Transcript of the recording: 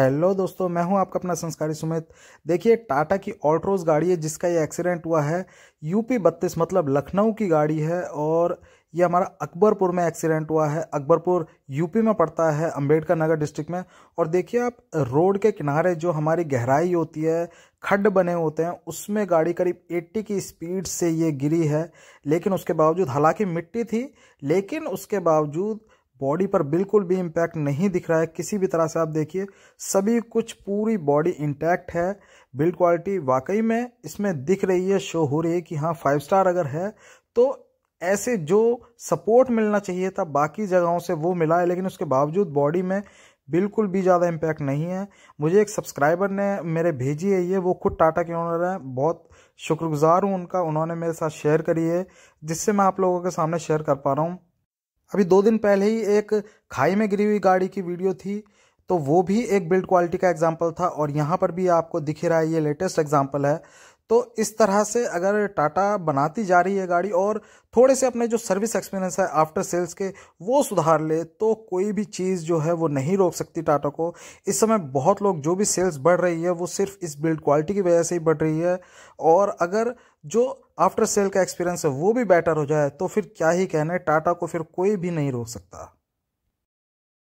hello दोस्तों मैं हूं आपका अपना संस्कारी सुमित देखिए टाटा की ऑल्ट्रोज गाड़ी है जिसका ये एक्सीडेंट हुआ है यूपी बत्तीस मतलब लखनऊ की गाड़ी है और ये हमारा अकबरपुर में एक्सीडेंट हुआ है अकबरपुर यूपी में पड़ता है अंबेडकर नगर डिस्ट्रिक्ट में और देखिए आप रोड के किनारे जो हमारी गहराई होती है खड्ड बने होते हैं उसमें गाड़ी करीब 80 की स्पीड से ये गिरी है लेकिन उसके बावजूद हालांकि मिट्टी थी लेकिन उसके बावजूद बॉडी पर बिल्कुल भी इम्पैक्ट नहीं दिख रहा है किसी भी तरह से आप देखिए सभी कुछ पूरी बॉडी इंटैक्ट है बिल्ड क्वालिटी वाकई में इसमें दिख रही है शो हो रही है कि हाँ फाइव स्टार अगर है तो ऐसे जो सपोर्ट मिलना चाहिए था बाकी जगहों से वो मिला है लेकिन उसके बावजूद बॉडी में बिल्कुल भी ज़्यादा इम्पैक्ट नहीं है मुझे एक सब्सक्राइबर ने मेरे भेजी है ये वो खुद टाटा के ओनर हैं बहुत शुक्रगुजार हूँ उनका उन्होंने मेरे साथ शेयर करी है जिससे मैं आप लोगों के सामने शेयर कर पा रहा हूँ अभी दो दिन पहले ही एक खाई में गिरी हुई गाड़ी की वीडियो थी तो वो भी एक बिल्ड क्वालिटी का एग्जाम्पल था और यहाँ पर भी आपको दिख रहा है ये लेटेस्ट एग्जाम्पल है तो इस तरह से अगर टाटा बनाती जा रही है गाड़ी और थोड़े से अपने जो सर्विस एक्सपीरियंस है आफ्टर सेल्स के वो सुधार ले तो कोई भी चीज़ जो है वो नहीं रोक सकती टाटा को इस समय बहुत लोग जो भी सेल्स बढ़ रही है वो सिर्फ इस बिल्ड क्वालिटी की वजह से ही बढ़ रही है और अगर जो आफ्टर सेल का एक्सपीरियंस है वो भी बेटर हो जाए तो फिर क्या ही कहना है टाटा को फिर कोई भी नहीं रोक सकता